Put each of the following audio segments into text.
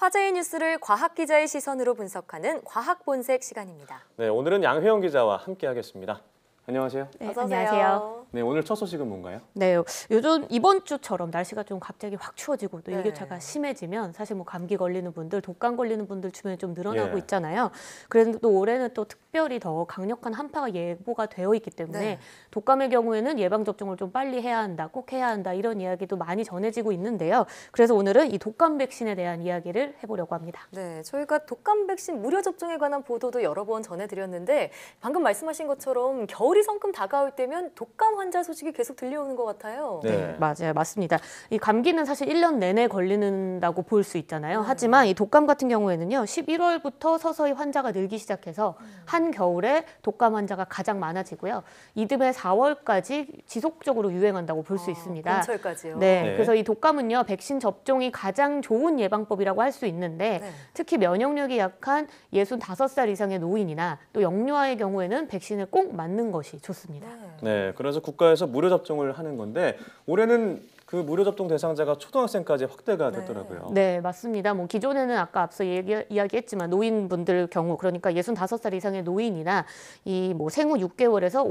화제의 뉴스를 과학 기자의 시선으로 분석하는 과학 본색 시간입니다. 네, 오늘은 양혜영 기자와 함께 하겠습니다. 안녕하세요. 네, 안녕하세요. 네, 오늘 첫 소식은 뭔가요? 네, 요즘 이번 주처럼 날씨가 좀 갑자기 확 추워지고 또 일교차가 네. 심해지면 사실 뭐 감기 걸리는 분들, 독감 걸리는 분들 주변에 좀 늘어나고 예. 있잖아요. 그래도 또 올해는 또 특별히 더 강력한 한파가 예보가 되어 있기 때문에 네. 독감의 경우에는 예방 접종을 좀 빨리 해야 한다, 꼭 해야 한다 이런 이야기도 많이 전해지고 있는데요. 그래서 오늘은 이 독감 백신에 대한 이야기를 해보려고 합니다. 네, 저희가 독감 백신 무료 접종에 관한 보도도 여러 번 전해드렸는데 방금 말씀하신 것처럼 겨울이 성큼 다가올 때면 독감 환자 소식이 계속 들려오는 것 같아요. 네. 네 맞아요. 맞습니다. 이 감기는 사실 1년 내내 걸리는다고 볼 수 있잖아요. 음. 하지만 이 독감 같은 경우에는요. 11월부터 서서히 환자가 늘기 시작해서 음. 한겨울에 독감 환자가 가장 많아지고요. 이듬해 4월까지 지속적으로 유행한다고 볼수 아, 있습니다. 연철까지요. 네, 네. 그래서 이 독감은요. 백신 접종이 가장 좋은 예방법이라고 할 수 있는데 네. 특히 면역력이 약한 65살 이상의 노인이나 또 영유아의 경우에는 백신을 꼭 맞는 것이 좋습니다. 네, 네 그래서 국가에서 무료 접종을 하는 건데 올해는 그 무료 접종 대상자가 초등학생까지 확대가 네. 됐더라고요. 네, 맞습니다. 뭐 기존에는 아까 앞서 얘기, 이야기했지만 노인분들 경우 그러니까 65살 이상의 노인이나 이 뭐 생후 6개월에서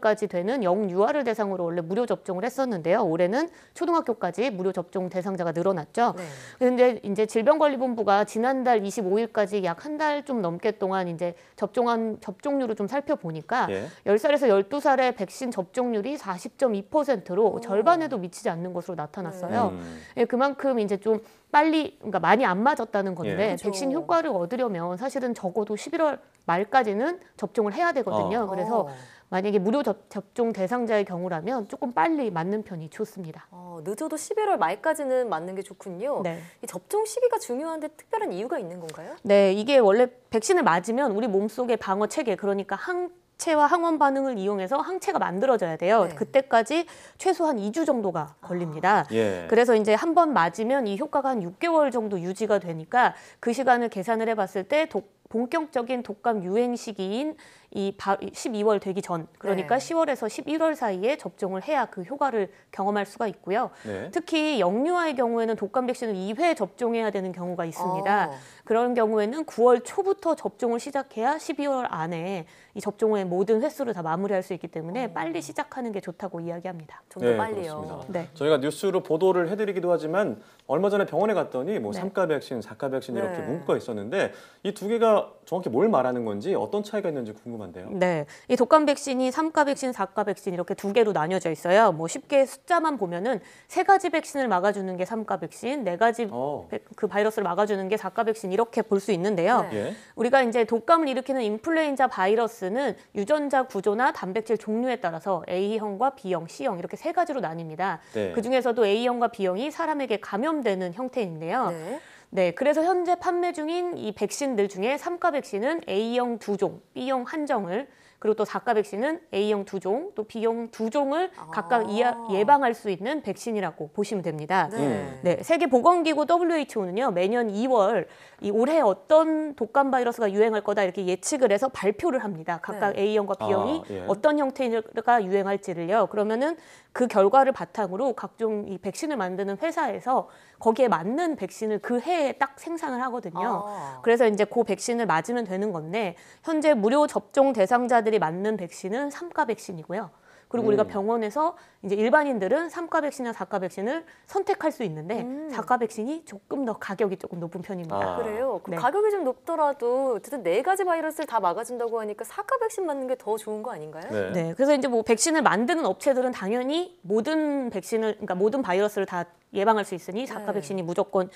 59개월까지 되는 영유아를 대상으로 원래 무료 접종을 했었는데요. 올해는 초등학교까지 무료 접종 대상자가 늘어났죠. 그런데 네. 이제 질병관리본부가 지난달 25일까지 약 한 달 좀 넘게 동안 이제 접종한 접종률을 좀 살펴보니까 예. 10살에서 12살의 백신 접종률이 40.2%로 절반에도 미치지 않는 않는 것으로 나타났어요. 음. 예, 그만큼 이제 좀 빨리 그러니까 많이 안 맞았다는 건데 예. 그렇죠. 백신 효과를 얻으려면 사실은 적어도 11월 말까지는 접종을 해야 되거든요. 어. 그래서 어. 만약에 무료 접, 종 대상자의 경우라면 조금 빨리 맞는 편이 좋습니다. 어, 늦어도 11월 말까지는 맞는 게 좋군요. 네. 접종 시기가 중요한데 특별한 이유가 있는 건가요? 네, 이게 원래 백신을 맞으면 우리 몸속의 방어 체계 그러니까 항 항체와 항원 반응을 이용해서 항체가 만들어져야 돼요. 네. 그때까지 최소한 2주 정도가 아. 걸립니다. 아. 예. 그래서 이제 한 번 맞으면 이 효과가 한 6개월 정도 유지가 되니까 그 시간을 계산을 해봤을 때 독, 본격적인 독감 유행 시기인 이 12월 되기 전 그러니까 네. 10월에서 11월 사이에 접종을 해야 그 효과를 경험할 수가 있고요. 네. 특히 영유아의 경우에는 독감 백신을 2회 접종해야 되는 경우가 있습니다. 어. 그런 경우에는 9월 초부터 접종을 시작해야 12월 안에 이 접종의 모든 횟수를 다 마무리할 수 있기 때문에 어. 빨리 시작하는 게 좋다고 이야기합니다. 좀더 네, 빨리요. 네. 저희가 뉴스로 보도를 해드리기도 하지만 얼마 전에 병원에 갔더니 뭐 네. 삼가 백신, 사가 백신 이렇게 네. 문구가 있었는데 이 두 개가 정확히 뭘 말하는 건지 어떤 차이가 있는지 궁금. 궁금한데요. 네. 이 독감 백신이 3가 백신, 4가 백신 이렇게 두 개로 나뉘어져 있어요. 뭐 쉽게 숫자만 보면은 세 가지 백신을 막아주는 게 3가 백신, 네 가지 어. 그 바이러스를 막아주는 게 4가 백신 이렇게 볼 수 있는데요. 네. 예. 우리가 이제 독감을 일으키는 인플루엔자 바이러스는 유전자 구조나 단백질 종류에 따라서 A형과 B형, C형 이렇게 세 가지로 나뉩니다. 네. 그 중에서도 A형과 B형이 사람에게 감염되는 형태인데요. 네. 네, 그래서 현재 판매 중인 이 백신들 중에 3가 백신은 A형 2종 B형 1종을 그리고 또 4가 백신은 A형 두 종, 또 B형 두 종을 아. 각각 이하, 예방할 수 있는 백신이라고 보시면 됩니다. 네. 네, 네 세계 보건기구 WHO는요. 매년 2월 이 올해 어떤 독감 바이러스가 유행할 거다 이렇게 예측을 해서 발표를 합니다. 각각 네. A형과 아, B형이 아, 예. 어떤 형태가 유행할지를요. 그러면은 그 결과를 바탕으로 각종 이 백신을 만드는 회사에서 거기에 맞는 백신을 그 해에 딱 생산을 하거든요. 아. 그래서 이제 그 백신을 맞으면 되는 건데 현재 무료 접종 대상자들 환자들이 맞는 백신은 삼가 백신이고요. 그리고 음. 우리가 병원에서 이제 일반인들은 삼가 백신이나 사가 백신을 선택할 수 있는데 음. 사가 백신이 조금 더 가격이 조금 높은 편입니다. 아. 그래요? 네. 가격이 좀 높더라도 어쨌든 네 가지 바이러스를 다 막아준다고 하니까 사가 백신 맞는 게 더 좋은 거 아닌가요? 네. 네. 그래서 이제 뭐 백신을 만드는 업체들은 당연히 모든 백신을 그러니까 모든 바이러스를 다 예방할 수 있으니 사가 네. 백신이 무조건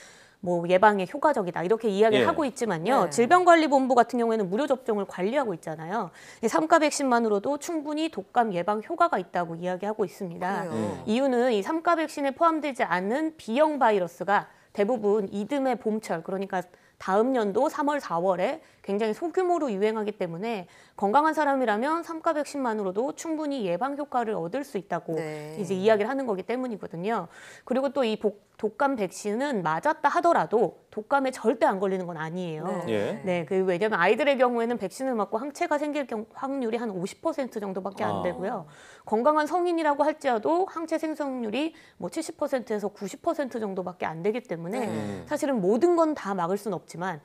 뭐 예방에 효과적이다 이렇게 이야기를 예. 하고 있지만요. 예. 질병관리본부 같은 경우에는 무료 접종을 관리하고 있잖아요. 삼가 백신만으로도 충분히 독감 예방 효과가 있다고 이야기하고 있습니다. 음. 이유는 이 삼가 백신에 포함되지 않은 B형 바이러스가 대부분 이듬해 봄철 그러니까 다음 연도 3월 4월에 굉장히 소규모로 유행하기 때문에 건강한 사람이라면 삼가 백신만으로도 충분히 예방 효과를 얻을 수 있다고 네. 이제 이야기를 하는 거기 때문이거든요. 그리고 또 이 독감 백신은 맞았다 하더라도 독감에 절대 안 걸리는 건 아니에요. 네, 예. 네그 왜냐하면 아이들의 경우에는 백신을 맞고 항체가 생길 확률이 한 50% 정도밖에 안 아. 되고요. 아. 건강한 성인이라고 할지라도 항체 생성률이 뭐 70%에서 90% 정도밖에 안 되기 때문에 네. 음. 사실은 모든 건 다 막을 수는 없지만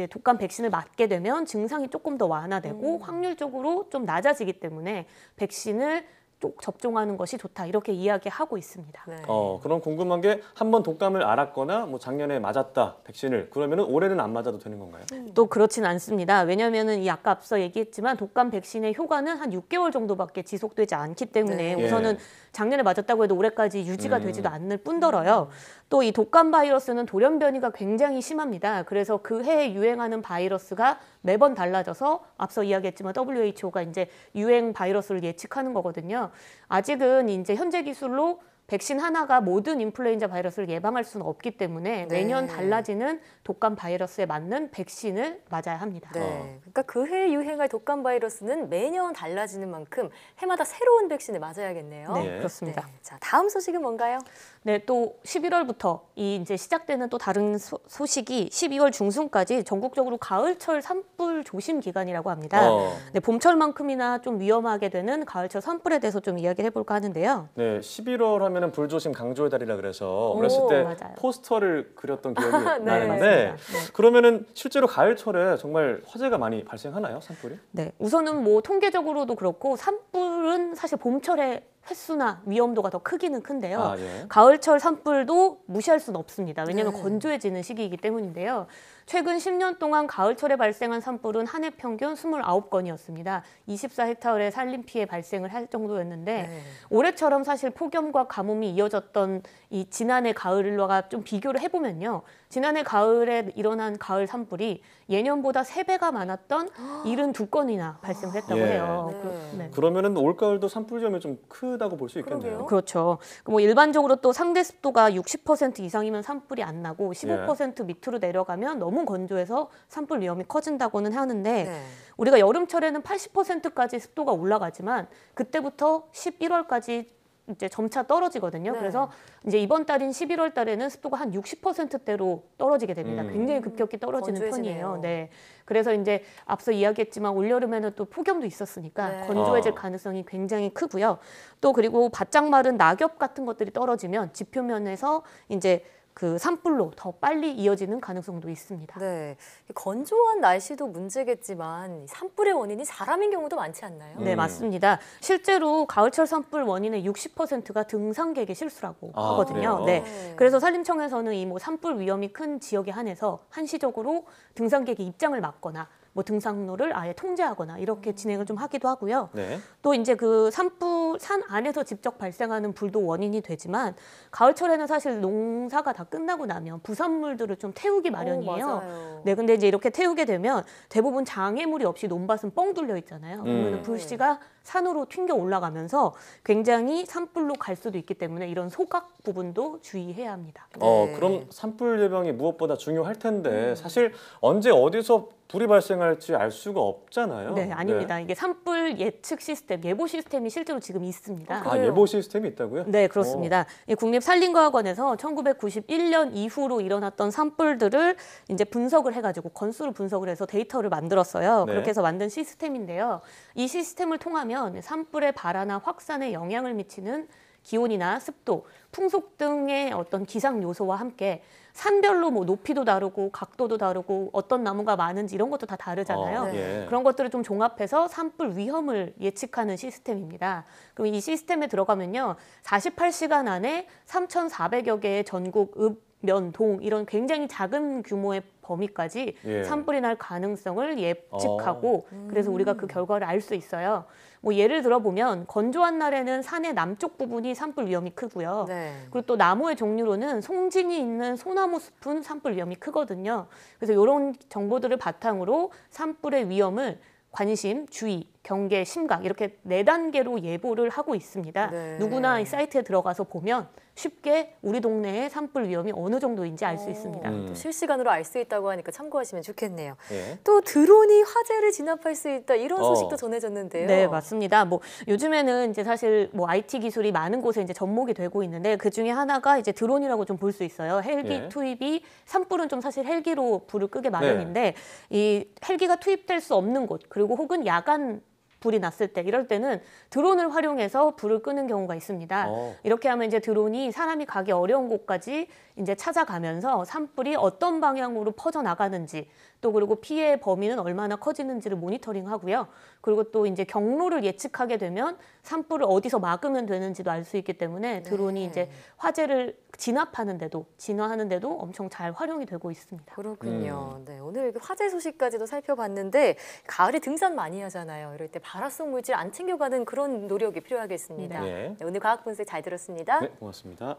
이제 독감 백신을 맞게 되면 증상이 조금 더 완화되고 음. 확률적으로 좀 낮아지기 때문에 백신을 쪽 접종하는 것이 좋다 이렇게 이야기하고 있습니다. 네. 어, 그럼 궁금한 게 한 번 독감을 앓았거나 뭐 작년에 맞았다 백신을 그러면 올해는 안 맞아도 되는 건가요? 음. 또 그렇진 않습니다. 왜냐하면은 이 아까 앞서 얘기했지만 독감 백신의 효과는 한 6개월 정도밖에 지속되지 않기 때문에 네. 우선은 예. 작년에 맞았다고 해도 올해까지 유지가 음. 되지도 않을 뿐더러요. 또 이 독감 바이러스는 돌연 변이가 굉장히 심합니다. 그래서 그 해에 유행하는 바이러스가 매번 달라져서 앞서 이야기했지만 WHO가 이제 유행 바이러스를 예측하는 거거든요. 아직은 이제 현재 기술로 백신 하나가 모든 인플루엔자 바이러스를 예방할 수는 없기 때문에 네. 매년 달라지는 독감 바이러스에 맞는 백신을 맞아야 합니다. 네. 어. 그러니까 그해 유행할 독감 바이러스는 매년 달라지는 만큼 해마다 새로운 백신을 맞아야겠네요. 네, 네. 그렇습니다. 네. 자, 다음 소식은 뭔가요? 네, 또 11월부터 이 이제 시작되는 또 다른 소, 식이 12월 중순까지 전국적으로 가을철 산불 조심 기간이라고 합니다. 어. 네, 봄철만큼이나 좀 위험하게 되는 가을철 산불에 대해서 좀 이야기해 볼까 하는데요. 네, 11월 하면 예전에는 불조심 강조의 달이라 그래서 어렸을 때 맞아요. 포스터를 그렸던 기억이 네, 나는데 맞 네. 그러면은 실제로 가을철에 정말 화재가 많이 발생하나요 산불이? 네 우선은 뭐 통계적으로도 그렇고 산불은 사실 봄철에 횟수나 위험도가 더 크기는 큰데요. 아, 예. 가을철 산불도 무시할 수는 없습니다. 왜냐하면 네. 건조해지는 시기이기 때문인데요. 최근 10년 동안 가을철에 발생한 산불은 한 해 평균 29건이었습니다. 24헥타르의 산림 피해 발생을 할 정도였는데 네. 올해처럼 사실 폭염과 가뭄이 이어졌던 이 지난해 가을과 좀 비교를 해보면요. 지난해 가을에 일어난 가을 산불이 예년보다 세배가 많았던 72건이나 발생을 했다고 예. 해요. 네. 네. 그러면은 올가을도 산불점이 좀 크다고 볼 수 있겠네요. 그러게요. 그렇죠. 뭐 일반적으로 또 상대 습도가 60% 이상이면 산불이 안 나고 15% 예. 밑으로 내려가면 너무 너무 건조해서 산불 위험이 커진다고는 하는데 네. 우리가 여름철에는 80%까지 습도가 올라가지만 그때부터 11월까지 이제 점차 떨어지거든요. 네. 그래서 이제 이번 달인 11월 달에는 습도가 한 60%대로 떨어지게 됩니다. 음. 굉장히 급격히 떨어지는 건조해지네요. 편이에요. 네. 그래서 이제 앞서 이야기했지만 올여름에는 또 폭염도 있었으니까 네. 건조해질 어. 가능성이 굉장히 크고요. 또 그리고 바짝 마른 낙엽 같은 것들이 떨어지면 지표면에서 이제 그 산불로 더 빨리 이어지는 가능성도 있습니다. 네, 건조한 날씨도 문제겠지만 산불의 원인이 사람인 경우도 많지 않나요? 네, 음. 맞습니다. 실제로 가을철 산불 원인의 60%가 등산객의 실수라고 아, 하거든요. 그래요? 네, 네. 그래서 산림청에서는 이 뭐 산불 위험이 큰 지역에 한해서 한시적으로 등산객의 입장을 막거나 뭐 등산로를 아예 통제하거나 이렇게 음. 진행을 좀 하기도 하고요. 네. 또 이제 그 산불 산 안에서 직접 발생하는 불도 원인이 되지만 가을철에는 사실 농사가 다 끝나고 나면 부산물들을 좀 태우기 마련이에요. 오, 네, 근데 이제 이렇게 태우게 되면 대부분 장애물이 없이 논밭은 뻥 뚫려 있잖아요. 그러면 음. 네. 불씨가 산으로 튕겨 올라가면서 굉장히 산불로 갈 수도 있기 때문에 이런 소각 부분도 주의해야 합니다. 어, 네. 그럼 산불 예방이 무엇보다 중요할 텐데 음. 사실 언제 어디서 불이 발생할지 알 수가 없잖아요. 네, 아닙니다. 네. 이게 산불 예측 시스템, 예보 시스템이 실제로 지금 있습니다. 아, 예보 시스템이 있다고요? 네, 그렇습니다. 오. 어. 국립산림과학원에서 1991년 이후로 일어났던 산불들을 이제 분석을 해가지고 건수로 분석을 해서 데이터를 만들었어요. 네. 그렇게 해서 만든 시스템인데요. 이 시스템을 통하면 산불의 발화나 확산에 영향을 미치는 기온이나 습도, 풍속 등의 어떤 기상 요소와 함께 산별로 뭐 높이도 다르고 각도도 다르고 어떤 나무가 많은지 이런 것도 다 다르잖아요. 어, 예. 그런 것들을 좀 종합해서 산불 위험을 예측하는 시스템입니다. 그럼 이 시스템에 들어가면요. 48시간 안에 3,400여 개의 전국 읍 면, 동 이런 굉장히 작은 규모의 범위까지 예. 산불이 날 가능성을 예측하고 어. 그래서 우리가 그 결과를 알 수 있어요. 뭐 예를 들어보면 건조한 날에는 산의 남쪽 부분이 산불 위험이 크고요. 네. 그리고 또 나무의 종류로는 송진이 있는 소나무 숲은 산불 위험이 크거든요. 그래서 이런 정보들을 바탕으로 산불의 위험을 관심, 주의 경계, 심각 이렇게 네 단계로 예보를 하고 있습니다. 네. 누구나 이 사이트에 들어가서 보면 쉽게 우리 동네의 산불 위험이 어느 정도인지 알수 어, 있습니다. 음. 실시간으로 알 수 있다고 하니까 참고하시면 좋겠네요. 예. 또 드론이 화재를 진압할 수 있다 이런 어. 소식도 어. 전해졌는데요. 네, 맞습니다. 뭐 요즘에는 이제 사실 뭐 IT 기술이 많은 곳에 이제 접목이 되고 있는데 그 중에 하나가 이제 드론이라고 좀 볼 수 있어요. 헬기 예. 투입이 산불은 좀 사실 헬기로 불을 끄게 네. 마련인데 네. 이 헬기가 투입될 수 없는 곳 그리고 혹은 야간 불이 났을 때 이럴 때는 드론을 활용해서 불을 끄는 경우가 있습니다. 어. 이렇게 하면 이제 드론이 사람이 가기 어려운 곳까지 이제 찾아가면서 산불이 어떤 방향으로 퍼져 나가는지 또 그리고 피해 범위는 얼마나 커지는지를 모니터링하고요. 그리고 또 이제 경로를 예측하게 되면 산불을 어디서 막으면 되는지도 알 수 있기 때문에 네. 드론이 네. 이제 화재를 진압하는데도 진화하는데도 엄청 잘 활용이 되고 있습니다. 그렇군요. 음. 네, 오늘 화재 소식까지도 살펴봤는데 가을에 등산 많이 하잖아요. 이럴 때 발화성 물질 안 챙겨가는 그런 노력이 필요하겠습니다. 네. 네, 오늘 과학 분석 잘 들었습니다. 네, 고맙습니다.